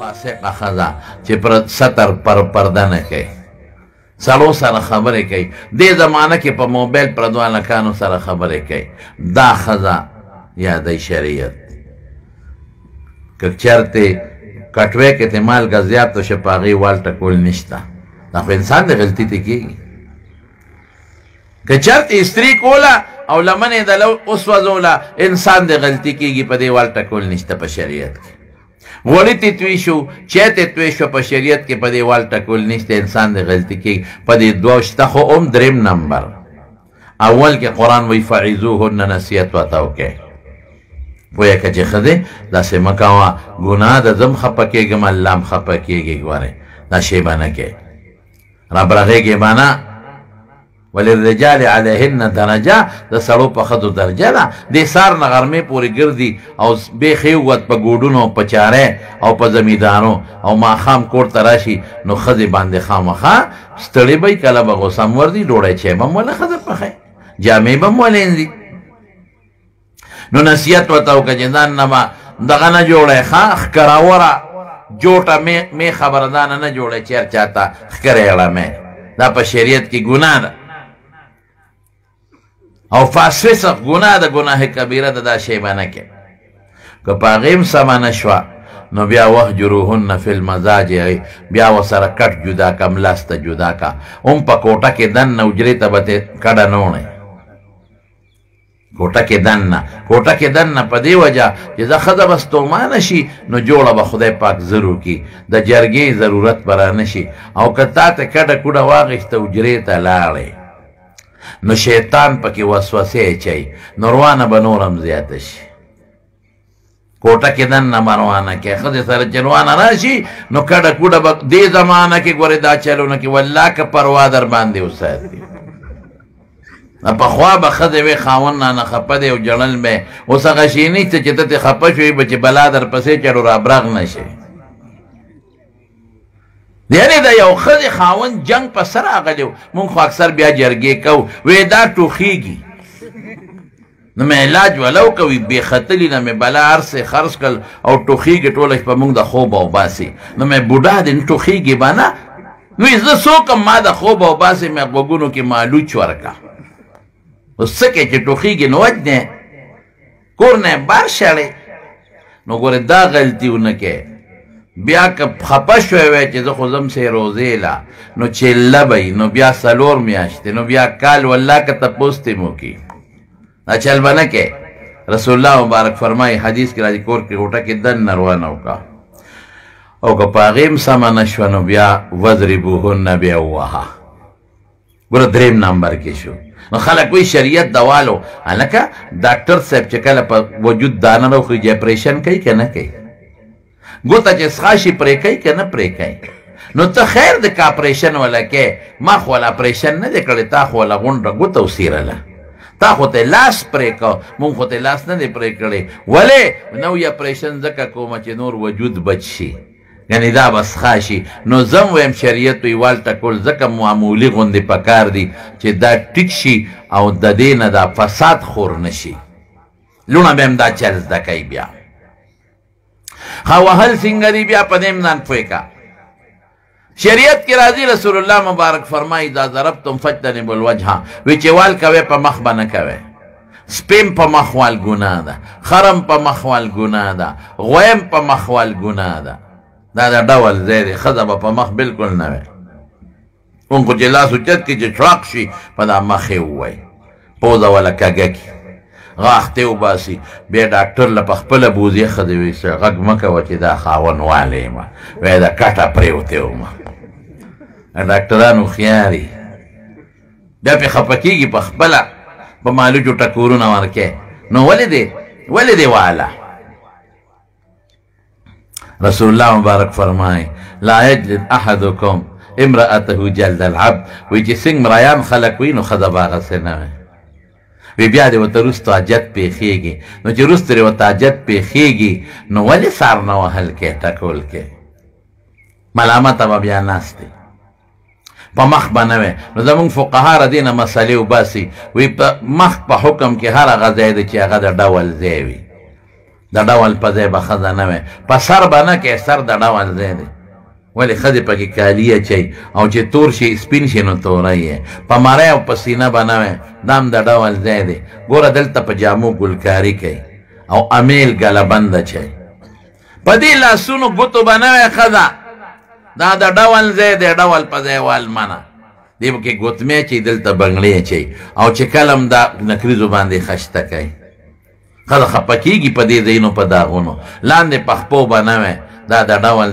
فاسق خزا چې پر ستر پر پرده نه کوي سړو سره خبرې کوي دې زمانه کې په موبایل پردو لکانو سره خبرې کوي دا خزا یا د شریعت که چرته کټوې کې ته مال غزيات تو شپاغي وال ټکول نشتا دا خو انسان د غلطي ته کیږي که چرته استری کولا او لمنه د لو اوس وزولا انسان د غلطي کیږي په دې وال ټکول نشته په شریعت کې غوړې توی شو چیتې توی شو په شریعت کې په دې وال ټکول نشته انسان د غلطي کې په دې دوه شته خو هم دریم نمبر اول کې قرآن وایي فعیزوهن نصیحت ورته وکړئ پوهه که چې ښه دی داسې مه کوه ګناه ده زه م خفه کېږم الله م خفه کېږي ګورې دا شی به نه کوې رابرغېږې به نه وللرجال علیهن درجه د سړو په خدو درجه ده د سار نه غرمې پورې ګرځي او بیخي ووت په ګوډونو په چارې او په زمیندارو او ماښام کور ته راشي نو ښځې باندې خامخا ستړې به یي کله به غوسه هم وردي ډوډۍ چای به هم وله ښځه پخی جامې به هم ولینځي نو نصیحت ورته وکړه چې ځان نه دغه نه جوړی ښه ښکره وره جوټه مې خبره دانه نه جوړی چې هر چا ته ښکرې اړه مې دا په شریعت کې ګناه ده او فاسفسق گناه د گناه کبیره د دا شی باندې کې که پاغیم سمانه شوا نو بیا وهجروهن فی المزاج بیا وسره کټ جدا کا ملاسته جدا کا هم په کوټه کې دن نه اجرې ته به تې کډه نه وړی کوټه کې دن نه کوټه کې دن نه په دې وجه چې زه ښځه به ستومانه شي نو جوړه به خدای پاک ضرور کی د جرګې ضرورت به رانه شي او که تا ته کډه کوډه واغېسته اجرې ته لاړې نو شیطان پکې وسوسه اچي نو روانه به نورم زیاته شي کوټه کې دننه به روانه کې ښځې سره چې روانه راشي نو کډه کوډه به دې زمانه کې ګورې دا چلونه کې والله که پروا در باندې وساتي پخوا به ښځې وې خاوند رانه خپه دی او جړل به اوس هغه شی نشته چې ته ترې خپه شوې به چې بلا در پسې چړو رابرغ نه شي یعنی د یو ښځې خاوند جنگ په سر راغلی و مونږ خو اکثر بیا جرګې کوو وې دا ټوخیږي نو مې علاج ولو کوي بې خطلي نه مې بلا هرڅه خرڅ کړل او ټوخیږي ټوله شپه موږ د خوب او باسي نو مې بوډا دې ټوخیږي به نه وی زه څوک ما د خوب او باسي مې غوږونو کې مالوچ ورکا اوس څه کې چې ټوخیږي نو وجنې کور نه بار شړې نو ګوره دا غلطي ونه کې بیا که خپه شوی وی چې زه خو ځم سې روزې لا نو چله به نو بیا څلور میاشتې نو بیا کال والله که تپوس تې مو کې دا چل به نه کې رسول الله مبارک فرمایي حدیث کې راځي کور کې غوټه کې دن نه روانه وکړه او که په هغې هم سمه نه شوه نو بیا وضربوهن بیا ووهه ګوره دریم نمبر کې شو نو خلک وایي شریعت دوالو هلکه ډاکټر صاحب چې کله په وجود دانه راوخوري چې اپریشن کوي که نه کوي ګوته چې څښاشي پرې کوي که نه پرې کوي نو ته خیر د که اپریشن ولا کې ما خو ولا اپریشن نه دی کړی تا خو ولا غونډه ګوته وسیرله تا خو ته لاس پرې کړه مونږ خو ته لاس نه دی پرې کړی ولې نو یې اپریشن ځکه کومه چې نور وجود بچ شي یعنی دا بس خاشي نو زم ویم شریعت وی وال ټکول ځکه معمولی غوندې پکار دی چې دا ټیک شي او د دې نه دا فساد خور نشي لونه به هم دا چل زده کوي بیا ها وهل څنګه دی بیا په دې ځان پوي کا شریعت کې راځي رسول الله مبارک فرمایي دا ضربتم فجتنب الوجه وچوال کوي په مخ باندې کوي سپیم په مخوال ګنا ده خرم په مخوال ګنا ده غویم په مخوال ګنا ده دا دا ډول ځای دی ښځه به په مخ بالکل نه وي اون خو چې لاس اوچت کړي چې چړاک شي په دا مخ یې ووایي پوزه ولا کږه کړي غاختې وباسي بیا ډاکټر له په خپله بوزې ښه دی وایي چې غږ مه کوه چې دا خاون والی یم بیا دا کټه پرېوتی وم ډاکټران هوښیار دي بیا پې خفه کېږي په خپله په مالوچو ټکورونه ورکې نو ولې دی ولې دی واله رسول الله مبارک فرمای لا یجلد احدکم امرأته جلد العبد وی چې څنګه مریان خلک وي نو ښځه به هغسې نه وي وی بیا دې ورته وروسته حاجت پېښېږي نو چې وروسته دې ورته حاجت پېښېږي نو ولې سار نه وهل کې ټکول کې ملامته به بیا ناست دی په مخ به نه وی نو زمونږ فقها له دې نه مسلې وباسي وی په مخ په حکم کې هر هغه ځای دی چې هغه د ډول ځای وي د ډول په ځای به ښځه نه وی په سر به نه کې سر د ډول ځای دی ولی خدای پکې کالی اچي او چې تور شي سپین شي نو تورای په ماره او پسینه بناوي دام د ډول ځای دی ګوره دلته په جامو ګلکاري کوي او امیل ګلبند اچي په دې لاسونو ګوتو بناوي خدا دا د ډول ځای دی ډول په ځای وال منه دی کې ګوتمې چې دلته بنگلې اچي او چې کلم دا نکریزو باندې خشته کوي خدا خپکیږي په دې ځینو په داغونو لاندې پخپو بناوي دا د ډول